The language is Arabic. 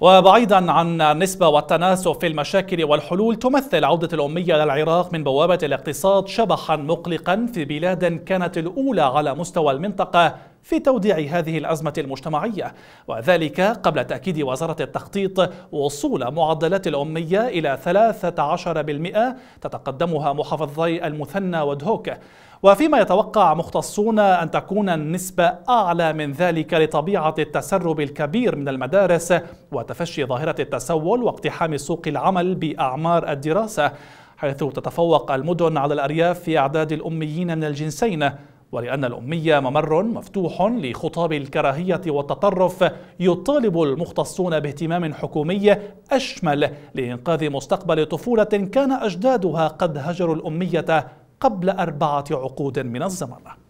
وبعيدا عن النسبة والتناسب في المشاكل والحلول تمثل عودة الأمية للعراق من بوابة الاقتصاد شبحا مقلقا في بلاد كانت الأولى على مستوى المنطقة في توديع هذه الأزمة المجتمعية وذلك قبل تأكيد وزارة التخطيط وصول معدلات الأمية إلى 13% تتقدمها محافظي المثنى ودهوك وفيما يتوقع مختصون أن تكون النسبة أعلى من ذلك لطبيعة التسرب الكبير من المدارس وتفشي ظاهرة التسول واقتحام سوق العمل بأعمار الدراسة حيث تتفوق المدن على الأرياف في أعداد الأميين من الجنسين ولأن الأمية ممر مفتوح لخطاب الكراهية والتطرف يطالب المختصون باهتمام حكومي أشمل لإنقاذ مستقبل طفولة كان أجدادها قد هجروا الأمية قبل أربعة عقود من الزمن